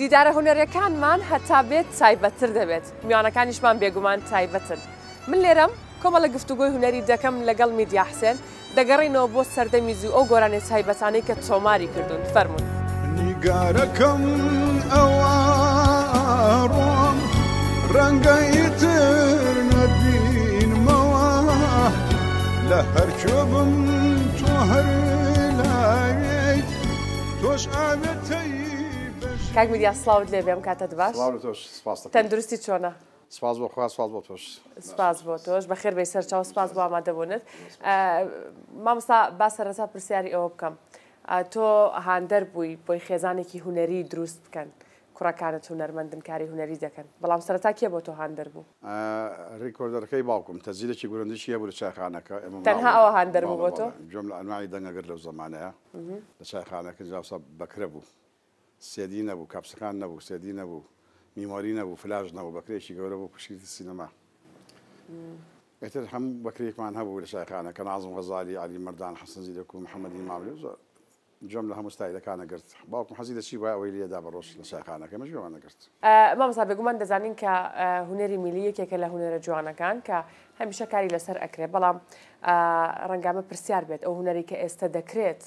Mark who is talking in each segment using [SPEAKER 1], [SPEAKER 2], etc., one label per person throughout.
[SPEAKER 1] دیدارە هوەرەکانمان هەتا بێت تایبەتتر دەبێت میوانەکانیشمان بێگومان تایبەتن من لێرم کۆمەڵە گفتوگۆی هوەری دەکەم لەگەڵ میدیا حسێن دەگەڕینەوە بۆ سەردەمی زی ئەو گۆرانەی تایبەتانەی کە تۆماری کردوون فەرمونون
[SPEAKER 2] نیگارەکەم ئەوڕۆم ڕەنگەیتر نەبینمەوە لە هەرچۆبم تۆ هەر لایێت تۆش ئاەتەی کاک
[SPEAKER 1] میدیا سلااوت لێبێم کاتت باش تەندروستی چۆنە؟
[SPEAKER 2] سپاس بۆ خوا سپاس بۆ تۆش
[SPEAKER 1] سپاس بۆ تۆش بەخێر بەی سەرچاو سپاس بۆ ئامادەبوونت مامستا باسەرەسا پرسیاری ئەوە بکەم تۆ هاندەر بووی بۆی خێزانێکی هوەری دروست بکەن کوڕەکانت هوەرمەندن کاری هوەری دەکەن بەڵام سەرتا کێ بۆ تۆ هاندەر بوو
[SPEAKER 2] ڕیکۆردەکەی باوکم تەزیلێکی گورندشی هەبوو لە چایخانەکە تەنها ئەوە هاندەر بوو بۆ تۆ جۆم لە ئەنوای دەنگەگر لەو زمانەیە لە چایخانەکە جاوسە بەکرە بوو سێدی نەبوو کاپسەکان نەبوو سێدی نەبوو میماری نەبوو فلاژ نەبوو بەکرێکی گەورە بۆ پشتی سینەما ئێتر هەم بەکرێکمان هەبوو لە شایخانە کە نازم غەزاری علی مردان حەسنزی دەکو محەممەدی ماوێ زۆر جۆم لە هەموو ستایلەکانە گرت باوکم حەزی دەچی وای ئەوەی لێدا بەڕۆژ لە شایخانەکە مەژ جوانە گرت
[SPEAKER 1] مامسا بگومان دەزانین کە هوەری میلی یەکێکە لە هوەرە جوانەکان کە هەمیشە کاری لەسەر ئەکرێ بەڵام ڕەنگامە پرسیار بێت ئەو هوەری کە ئێستا دەکرێت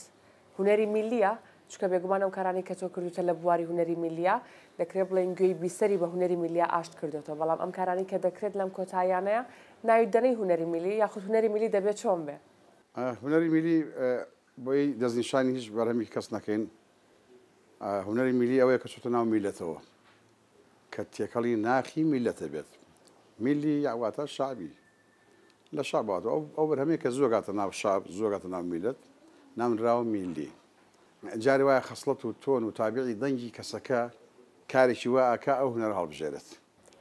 [SPEAKER 1] هوەری میلیە چکە بێگومان ئەو کارانی کە تۆ کردوتە لە بواری هوەری میلیا دەکرێت بڵێن گوێی بیسەری بە هوەری میلیا ئاشت کردێتەوە بەڵام ئەم کارانی کە دەکرێت لەم کۆتاییانەیە ناوی دەنەی هوەری میلی یاخود هوەری میلی دەبێت چۆن بێ
[SPEAKER 2] هوەری میلی بۆی دەستنیشانی هیچ بەرهەمی کەس نەکەین هوەری میلی ئەوەیە کە چۆتە ناو میلەتەوە کە تێکەڵی ناخی میلەتە بێت میلی یاواتە شابی لە شابات ئەو بەرهەمێک کە زۆگاتە ناو شاب زۆگاتە ناو میلەت نامراوە میلی. جاري وایە خەسڵەت و وتابعي دنجي كسكا كاري شواء كا او ئاکا ئەو هوەر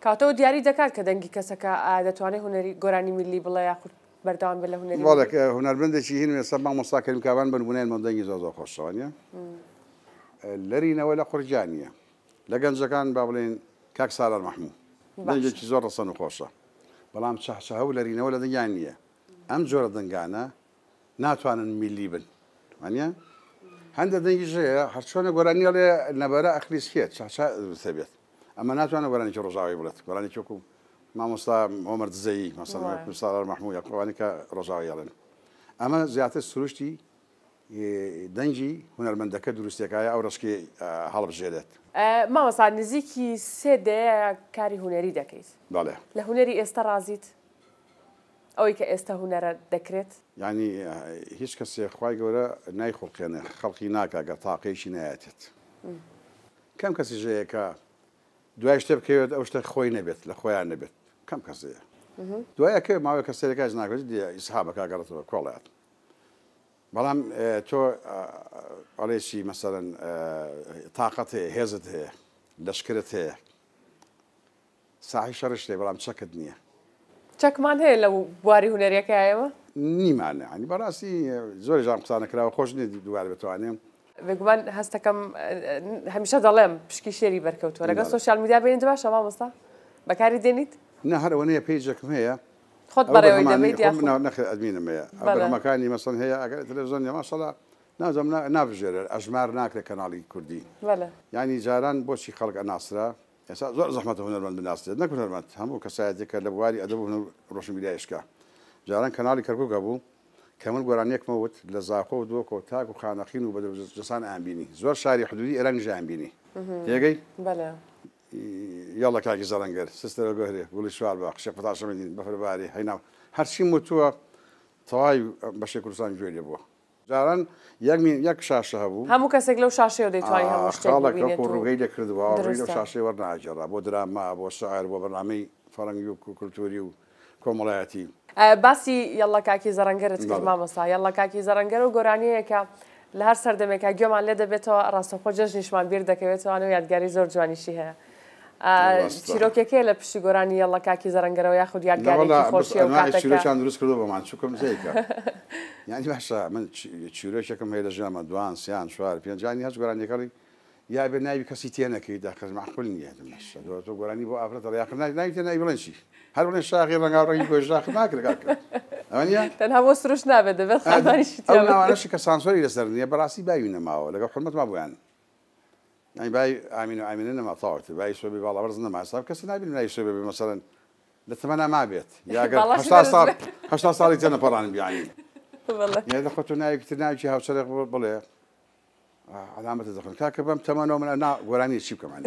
[SPEAKER 1] كاتو دياري دكات كدنجي كسكا دەنگی کەسەکە دەتوانێت هوەری گۆرانی میلی بڵێ یاخود بەرداوام بە لە هوەر
[SPEAKER 2] هوەربندێکی هین وێستا ما مساکەریم کابان بنبوونێن مەدەنگی زۆ زۆ خۆشەوانە لەرینەوە لە قورجانیە لە گەنجەکان با بڵێن کاک سالار مححموو دەنجێکی زۆر ڕسەن و خۆشە بەڵام چاهچە هەو لەرینەوە لە دەنگیان نییە ئەم جۆرە دەنگانە ناتوانن میلی يعني هەندە دەنگیژەیە هەرچۆنە گۆرانی لێ نەبەرە ئەخلیسکێت چاچا دەبێت ئەمە ناتوانە گەرانێکی ڕۆژاوی بڵێت گەرانی چکو مامۆستا هۆمەر دزەی مەسەڵ ساڵار مححموو یاقوانیکە ڕۆژاویڵێن ئەمە زیاتر سروشتی دەنجی هوەرمەندەکە دروستێکایە ئەو ڕشکی هەڵبژێدێت
[SPEAKER 1] ماوەسا نزیکی سێ دەیە کاری هوەری دەکەیت لە هوەری ئێستا رازیت ئەوەی کە ئێستا هوەرە دەکرێت
[SPEAKER 2] ینی هیچ کەسێ خی گەورە نایخۆڵقێنێ خەڵکی ناکە گە تاقیشی نایەتێت کەم کەسی ژەیەکە دوای شتێ بکەوێت ئەو شتە خۆی نەبێت لە خۆیان نەبێت کەم کەسەیە دوایەکە ماوەی کەسێکەکە ناکرێت ئیسحابەکە گەڵەتەوە کۆڵات بەڵام تۆ ئەڵێکی مەسەرن تااقەت هەیە هێزت هەیە لەشکرت هەیە ساحی شەڕ شتێ بەڵام چەکت نییە
[SPEAKER 1] چەکمان هەیە لە بواری هوەرەکەایەوە
[SPEAKER 2] نیمانە ینی يعني بەڕاستی زۆر جام قسانە کراوە خۆش نێ دووار بتوانێم
[SPEAKER 1] بگومان هەستەکەم هەمیشە دەڵێم پشکی شێری بەرکەوتوە لەگە نعم. سوشال میدیا بێنین باشە مامۆستا بەکاری دێنیت
[SPEAKER 2] نه هەرەوەنەیە پێیجەکەم هەیە خۆت بەڕێەوەی دەبێت نەخەدمینم هەیە بەرەمەکانی مەسن هەیە ئەگەر تەلەزۆن ێماشەڵە نازم نابژێرە ئەژمار ناکرێ کەناڵی کوردی ینی جاران بۆچی خەڵک ئەناسرا ئێستا زۆر زەحمەتە هوەرمەند بناسێت نەکو هەرمەند هەموو کەسایەتێکە لە بواری ئەدە بوو ڕۆشنبیدا ئشکا جاران کەناڵی کەرکووکە بوو کەمل گۆرانەکمە وت لە زاخۆ و دووەکە تاک و خانەخین و بە جسان ئامبینی زۆر شاری حدودی ئێرەنگ ژانبینی یگەی یاڵە کاکی زەرەنگەر سستەرە گۆهرێ گوڵی شوار بە قشە پتاشەمەدین بەفرباری هەینا هەرچی وتووە تەواوی بەشێ کوردستان گوێ لێ بووە جاران یەک شاشە هەبوو
[SPEAKER 1] هەموو کەسێک لەو شاشەیە دەیتوانیڵێک ڕوگەی
[SPEAKER 2] دەکردەوە لە شاشەی وەرناجێرا بۆ دراما بۆ شاعر بۆ بەنامی فەرەنگی و کولتوری و کۆمەڵایەتی
[SPEAKER 1] باسی یەڵە کاکی زەرەنگەرت کرد مامۆسا یەڵە کاکی زەرەنگەر و گۆرانیەکە لە هەر سەردەمێکە گوێمان لێ دەبێتەوە ڕاستەخۆ جەژنیشمان بیر دەکەوێتەوە و یادگاری زۆر جوانیشی هەیە. چیرۆکێکەیە لە پشتی گۆرانی یاڵە کاکی زەرنگەرەوە یا خودیان خۆشیان
[SPEAKER 2] دروست کردو بە مانچووکم زیکە یانی باشە من چیرۆکێکم هەیە لە ژامە دوان سیان چوار پێنجانی هەچ گۆرانیەکەڵی یا بێ ناوی کەسی تێنەکەی داخز معقول نیە تۆ گۆرانی بۆ ئافرەت ڕیاق ناوی تێ ناوی بڵێنشی هەر بڵێن شاغی ڕنگاڕی گۆژاخ ناکرگاکە
[SPEAKER 1] تەنها بۆ سروش نابێت دەبێت خانیشی
[SPEAKER 2] کە سانسۆری لەسەر نیە بەڕاستی باوی نەماوە لەگە حرمەت ما بۆیانە يعني باي عاملين عاملين ما طارت باي شوبي والله برزنا مع صاحب كسر نابين من اي شوبي مثلا لثمانة ما بيت يا قال هشتا صار هشتا صار يتنا بران بيعني والله يعني دخلت قلت نايك تناجي هاو سرق بلا علامة الدخل كاكب ثمانة من انا وراني شيب كمان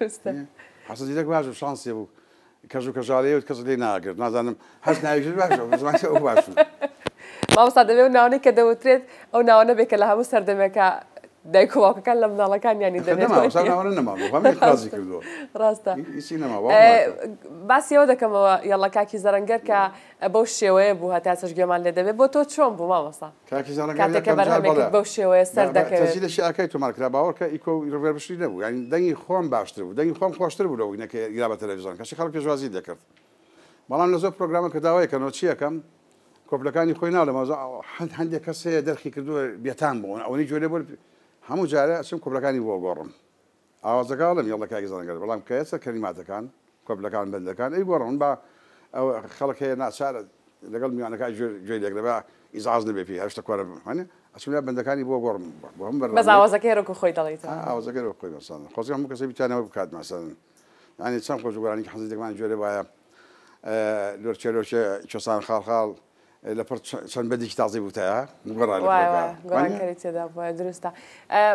[SPEAKER 2] درسته إيه؟ حصل لك واجب شانس يبو كاجو كجاري وكاجو لي ناقر نازانم حس نايك واجب زمان سو واجب
[SPEAKER 1] ما وصل دبي وناوني كدوتريت او ناونا بك لها مستردمك دایک و باوکەکان لە منداڵەکان ینی ڕاستە باسیەوە دەکەمەوە یاڵە کاکی زەرەنگەر کە بەو شێوەیە بوو هەتا سەش گوێمان لێ دەبێت بۆ تۆ چۆن بوو مامەسا
[SPEAKER 2] بەو شێوەیە سەر دەکەێت شعکەی تۆمارکرا باوەکە ئیکۆ ڕێبشی نەبوو ینی دەنگی خۆم باشتر بوو دەنگی خۆم خۆشتر بوو لەەوەی نەکە ئیرا بە تەلەڤزیۆن کەش خەڵ پێشوازی دەکرد بەڵام لە زۆر پرۆگرامە کە داوای کە نۆچیەکەم کۆپلەکانی خۆی ناڵە مازە هەندێک کەسەیە دەرخی کردووە بێتان بوون ئەوەی جوێ بۆ هەموو جارە چم کۆبلەکانی بۆ گۆڕم ئاوازەکە لەم یڵەکەی زانگەر بەڵام کە ئێستا کەلیماتەکان کۆبلەکان بندەکان ئەی گۆڕم با ئەو خەڵک هەیە ناچارە لەگەڵ میوانەکە گوێ لێکرەبا ئیزاز نبێپی هەشتا کۆرە هەنێ ئەچمە بندەکانی بۆ گۆڕم بۆم بەر ئاوازەکەێرەکە خۆی دەڵیت ئاوازەکەەوە خۆی مەسان خۆزی هەموو کەسی بیتانەوە بکات مەسەن ینی چەند خۆشگوارانی حەزی دەکمان جوێرە باە لۆرچێ لۆچێ چۆسان خال خال لەپڕچەند بەدیکی تازی وتەیە گۆڕانکاری كانت
[SPEAKER 1] بۆە دروستە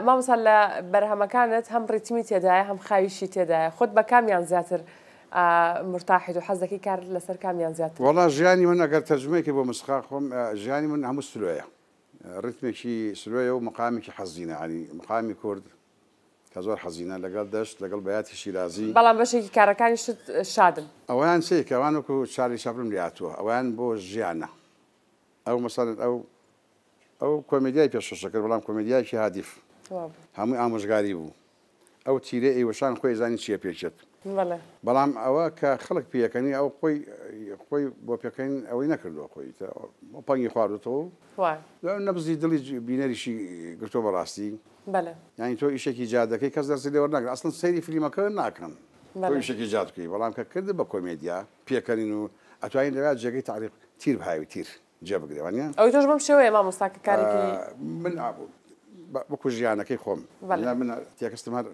[SPEAKER 1] مامسا لە بەرهەمەکانت هەم ڕیتمی تێدایە هەم خاویشی تێدایە خۆت بە کامیان زیاتر أه، مرتاحید و كار لسر كام يان زياتر والله
[SPEAKER 2] جياني من ئەگەر تەجمەیەکی بۆ مسخا خۆم ژیانی أه، من سلوية أه، ريتمي كي سلوية و مقامێکی حەزینە عنی مقامی کورد کە زۆر حەزینە لەگەڵ دەشت لەگەڵ بەیاتی شیرازی
[SPEAKER 1] بەڵام بەشێکی کارەکانی شت اوان
[SPEAKER 2] ئەویان سێکەوان كو چاری شەبرم لاتووە اوان بو ژیانە ئەو مەسانت ئەو ئەو کۆمیدیای پێشەکرد بەڵام کۆمیدیایکی هادیف هەمووی ئامۆژگاری بوو ئەو تیرە ئێوەشان خۆی زانی چیە پێچێت بەڵام ئەوە کە خەڵک پێەکەنی ئەو خۆی خۆی بۆ پێکەین ئەوەی نەکردو خۆی پەنگی خواردتەوە نەبزی دڵی بینەریشی گرتۆ بەڕاستی یانی تۆ ئیشێکی جادەکەی کەس دەرسی لێوە ناکرد ئەسن سەیری فیلمەکە ناکەن ئیشێکی جادکەی بەڵام کە کرد بە کۆمێدیا پێکەنین و ئەتوانین دەوێت جێگەی تعریف تیر بهاوی تیر. جێ بگرێوانە
[SPEAKER 1] ئەوی تۆش بم شێوەیە ما مستاکە آه
[SPEAKER 2] من جيانا كي خوم خۆم من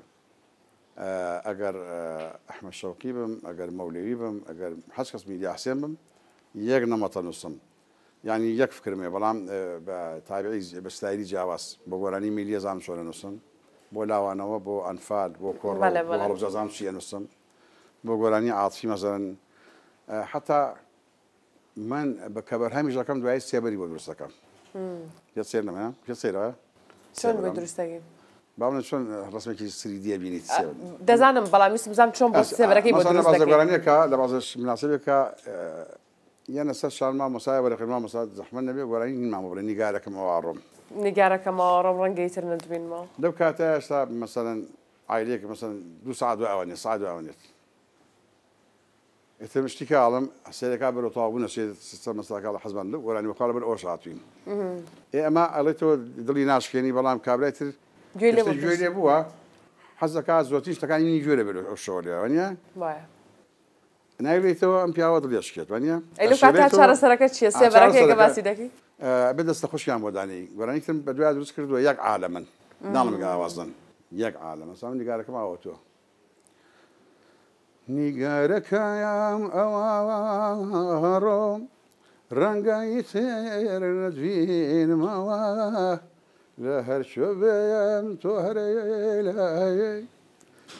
[SPEAKER 2] اگر آه،, آه احمد شوقي بم اگر مولوي بم ئەگەر حەز کەس حسين بم یەک نەمەتە نووسم ینی يعني یەک فکرمێ بەڵام آه، بە تابعی بەستایری جیاواز بە گۆرانی میلیە زان چۆرە نووسم بۆ لاوانەوە بۆ ئەنفال بو کۆڕ زازان چیە نووسم بۆ گۆرانی عاتفی مەزەن حتى من کە بەرهامی ژەکەم دوای سێبەری بۆ دروستەکەم پێ سێرنەمە پێ سێرەوە چۆن بۆ دروستەکەی باڵە چۆن ڕسمێکی سری دیە بینیت
[SPEAKER 1] دەزانم بەڵامی سمزانم چۆن بۆ سێبەکەی بۆزگەرانەکە
[SPEAKER 2] لە بازش مناسبێکە یان لەسەر شارما مۆسای وەرەقیما مۆسا زەحمە نەبێ وەرانی مامەڵێ نیگارەکەمەوە ڕۆم
[SPEAKER 1] نیگارەکەمەوە ڕۆم ڕەنگەی تر نەدوێنمەوە
[SPEAKER 2] لەو کاتە ئێستا مەسەرەن عیلەیەکە مەسەن دو ساعت دوای ئەوانێ ساعت دوای ئەوانێت ئێتە شتیکە ئاڵم سێرەکە بەرە تاوبوون سێ مەساکە لە حەزبان وەرانی وخال بەر ئەوە هاتوین ئێ ئەمە ئەڵێتەوە دڵی ناشکێنی بەڵام کابرایتر گوێ لێ بووە حەزەکە زۆتی شتەکانی گوێرە بێت ئەو شۆریاوانە نایوێتەوە ئەم پیاوە دڵێشکێت وانە چارەسەرەکە چیە سێبەرەکە باسی دەکەی بەدەستە خۆشیان بۆدانی گەرانیتم بە دوای دروست کردووە یەک عالە من ناڵمگە ئاوازن یەک عالە مەسا من دیگارەکەم ئاوە تۆ نیگارەکەیان ئەوڕۆم ڕەنگەی سێر نەجینمەوە لە هەرچۆ بێم تۆ هەرێ لەی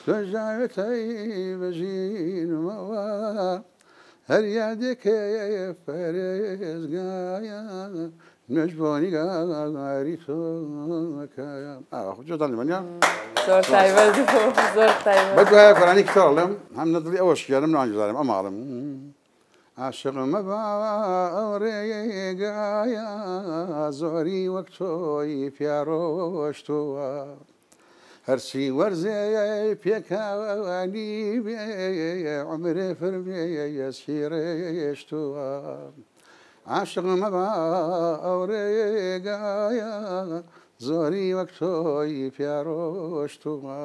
[SPEAKER 2] تۆژاوێتی بەژینمەوە هەر یادێکێ پەرێزگایە مەژبوونی ئاگاری تۆجدان لەمەنیا
[SPEAKER 1] بەگوایە فەرانی کتاڵم
[SPEAKER 2] هەم نەدڵی ئەوە شیانم نانجارم ئەماڵم عاشقمە با ئەو ڕێگایە زۆری وەک تۆی پیارۆشتووە. هەرچی وەرزەیە پێکاوانی بێ عمرێ فرمێ یەسیڕێشتووە. عاشق مەبا ئەوڕێگایە زۆری وەک تۆی پیارۆشتومە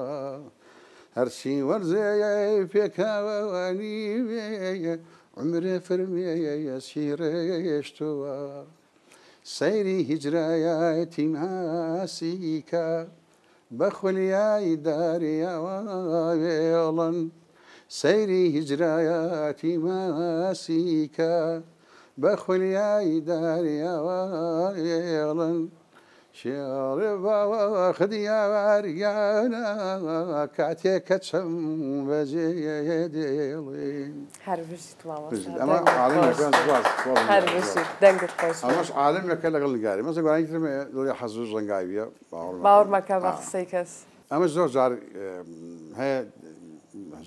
[SPEAKER 2] هەرچی وەرزەیە پێکاوەوانی وێە عمرێ فرمێە سیڕێشتووە سەیری هیجرایەتی ماسیکە بە خولیایی داریاوەڵن سەیری هیجرایەتی ماسیکە بخلياي داريا وغيرن شرب وخديا وريانا كاتيك تشم بجيديلين
[SPEAKER 1] هر بشت ماما اما عالم كان زواز هر بشت دنگت خوش اماش عالم
[SPEAKER 2] كان لغل قاري مثلا قراني كلمة لولي حزوز لنقايبيا باور ما كان بخصي كس اما زور جار هي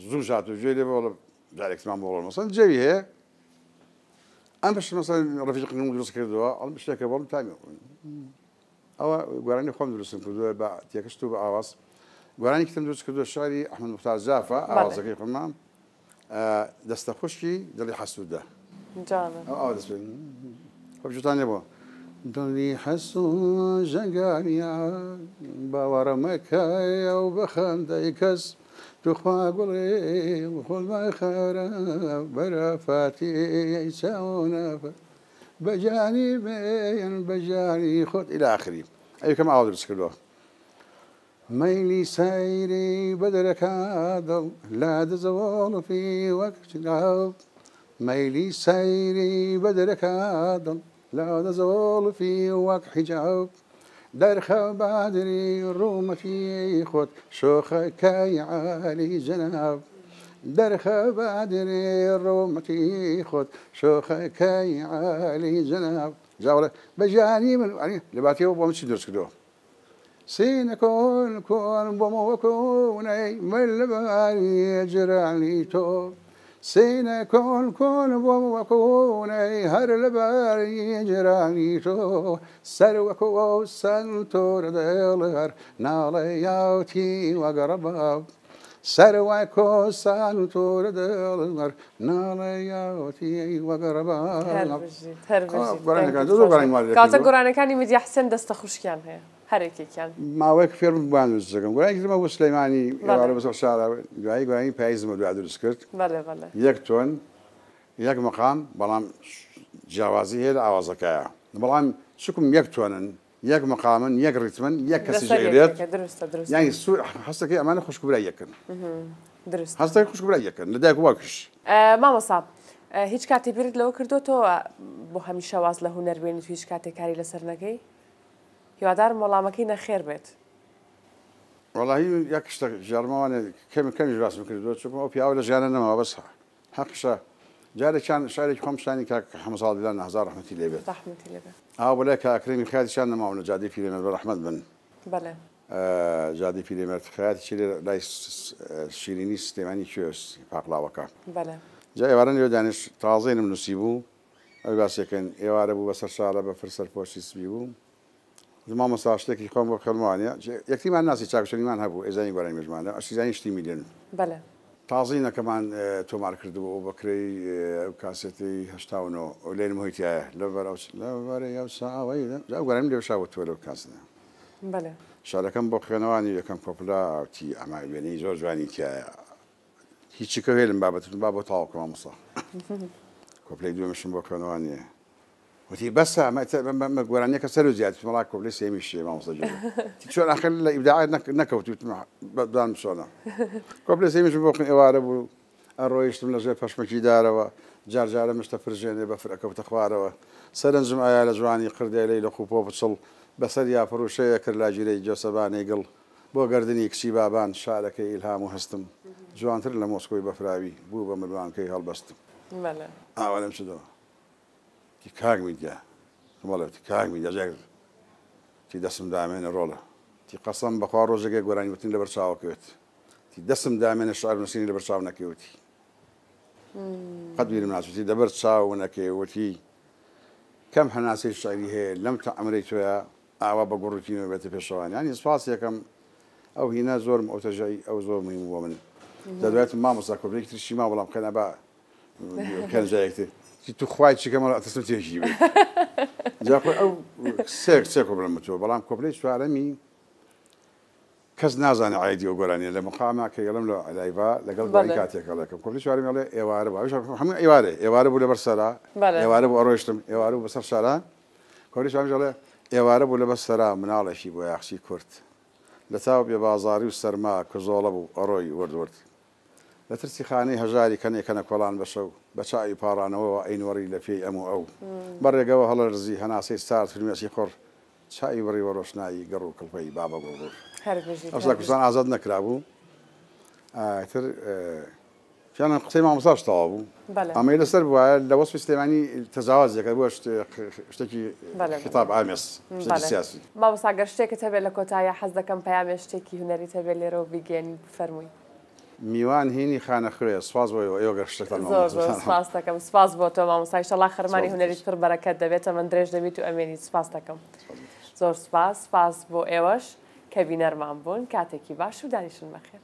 [SPEAKER 2] زور جاتو جيلي بولب جارك تمام بولمسن جيبي هي أنا باش مثلا رفيق نقول كردوا ام باش كبر تامي او غراني خوم درس كردوا با تيكستو باواز غراني كتم درس كردوا شعري احمد مختار زافا اواز كي قمام آه، دست خوشي دلي حسوده
[SPEAKER 1] جانب او او دست
[SPEAKER 2] تاني بو دڵی حەسوون ژەنگانیا باوەڕە مەکەی و بەخەندەی کەس تخوا گوڵێ خۆڵ ما خارە بەرەفاتی بجاني بەجانی بێن بەجاری خۆت ئیلاخری ئەیکەم ئاڵ درست کردوە ميلي سيري بدرك عدل لا وقت وەکچاو ميلي سيري بدرك عدل لا في وقت حجاب درخة بادري رومتي خود شوخك کی علی جناب درخة بادري رومتي خود شوخك کی علی جناب جاوره بجاني من يعني لباتي وبمشي درس كدوه کن كون كون بمو كوني من لبالي جرالی تو سينا كون كون وكون هر لبر يجراني شو سر وكو سنتور دلهر نالياتي وقرباب سر وكو سنتور دلهر نالياتي وقرباب هر بجيت هر بجيت آه،
[SPEAKER 1] قرانه كان مدي احسن دست خوش كان هي ما
[SPEAKER 2] ماوەیەک فێرم بانوزەکەم گوای گرمە و سلەیمانی دوایی گوایی پاییزمە دو دروست کرد یەک تۆن یەک مەقام بەڵام جیاوازی هەیە لە ئاوازەکەیە بەڵام چکم یەک تۆنن یەک مەقامن یەک ریتمن یەک کەسی ژێرێت یانی سوور هەستەکەی ئەمانە برای یەکن درست هەستەکە خوشکبرای یەکن لەدایک واکش
[SPEAKER 1] مامەساب هیچ کاتێ بیرت لەوە کردو تۆ اه، بۆ هەمیشە واز لە هوەربێنیت هیچ کاتێک کاری لەسەر نەکەی هیوادارم وەڵامەکەی نەخێر بێت
[SPEAKER 2] وەڵی یەک شتە ژارمەوانێ کەمی کەمی باس بکرد چ ئەو پیاوە لە ژیانە نەمەوە بەس حەقشە جارێکیان شارێک خۆمشانی کاک حەمەساڵ دیدان هزار ڕحمەتی لێبێت ئا بەلای کاکرێمی خاتیشان نەماون لە جادی پیرێمە بە ڕحمەد بن جادی پیرێمەرد خیاتی چ لای شیرینی سیستێمانی کوێس پاقلاوەکە جا ئێوارن لێ دانیش تازێنم نووسی بوو ئەو باسێکن ئێوارە بوو بە سەر شارە بە فرسەر پۆشی سبی بوو زمان مسا شتێکی خۆم بۆ خەلمانە یەکتیمان ناسی چاکشنیمان هەبوو ئێزانی گۆرانی مژمانە ئەشیزانی شتی میلیێن تازی نەکەمان تۆمار کردبوو ئەو بەکرەی کاسێتی هشتاونەوە لێن محیتایە لەبەر لەبارە یا ساوەی گەرم لێشاوە تۆ لەو کاسنە شارەکەم بۆ خوێنەوانی یەکەم کۆپلاتی ئەمای بێنی زۆر جوانی تایە هیچی کە هێلم بابەتتون با بۆ تاوەکەمان مسا کۆپلی دوێمەشم بۆ خوێنەوانیە وتي بس ما ما قول عنك سلو زيادة في مراكب ليس يمشي ما وصل مصدق شو الأخير آخر الإبداع نك نكوا نكو تسمع بدان مسونا قبل ليس شو بوقن إوارة بو الرويش من لجوا فش مكي دارا جار جار مش تفرجين بفرق أو تخوارا سرنجم آيا لجواني قردي لي لخو بوبتصل بس يا فروشي كرلا جيري جو سباني قل بۆ گردردنی کچی بابان شارەکەی ئیلهام و هەستم جوانتر بو مۆسکۆی كي هالبستم بە آه ولا مش شدەوە تیکاک میدیا مەڵێ تیکاک میدیاژێک تی دەسم دامێنە ڕۆڵە تی قەسم بەخوا ڕۆژێکی گۆرانی وتین لە بەرچاوکەوێت تی دەسم دامێنە شار نووسینی لە بەرچاو نەکەوتی قەت بیرم ناچوتی دەبەر چاو نەکەوتی کەم هەناسی شاری هەیە لەم تا ئەمری توە ئاوا بە گوڕوتینەوە بێتە پێشەوانیانی سپاس یەکەم ئەو هینا زۆرم ئۆتەژایی ئەو زۆر مهم بۆ من دەدوێت ما مساکۆبێکی ترشی ما بەڵام کەنە بە کەنجایەکتی تو خوای چکەمە ئەتەسم تێژی ئەو سێک سێ کۆبلمەوە بەڵام کۆپلی سوارەمی کەس نازانە ئایدی و گۆرانی لە مقاما کە گەڵم لە ئەلایبا لەگەڵ بەڵی کاتێکەکە لەکەم کۆپلی سوارم لێ ئێوارە هەموو ئێوارێ ئێوارە بوو لە بەرسەرا ئێوارە بۆ ئەڕۆشتم ئێوارە بۆ بەسەر شاران کۆلی سوامژەڵێ ئێوارە بوو لە بەسەرا مناڵێکی بۆ یاخشی کورت لە تاو بێ بازاری و سەرما کە زۆڵە بوو ئەڕۆی وەردورد لە ترسی خانەی هەژاری کەنێکەنە کۆڵان بەشە بەچوی پارانەوەەوە ئەینوەری لە پێی ئەمو ئەو بەڕێگەوە هەڵەرزی هەناسی سارد فرمێسی خۆر چای وەری وەڕۆشنایی گەڕ و کڵپەی بابە گۆڕۆر ئەوسا کوستان ئازاد نەکرابوو آه، تر پیانە قسەی مامۆساش تەوا بوو ئەمەی لەسەر بووە لە وەسفی سلێمانی تەزاوازەکە بووە شتێکی خطاب ئامێس سیاسی
[SPEAKER 1] مامۆسا گەر شتێکت هەبێت لە کۆتایە لكوتايا حزكم پامێ شتێکی هوەری هەبێت لێرەوە بيجين فرموي
[SPEAKER 2] میوان هینی خانەخرێ سواز بۆەوە ئێوە سپاس
[SPEAKER 1] دەکەم سپاس بۆ تۆ مامۆسایشتەڵا خەرمانی هوەری پر بەەکەت دەبێتە من درێژ دەبیت و ئەمێنی سپاس دەکەم زۆر سپاس سپاس بۆ ئێوەش کەبی نەرمان بوون کاتێکی باش و دانیشن بەخێر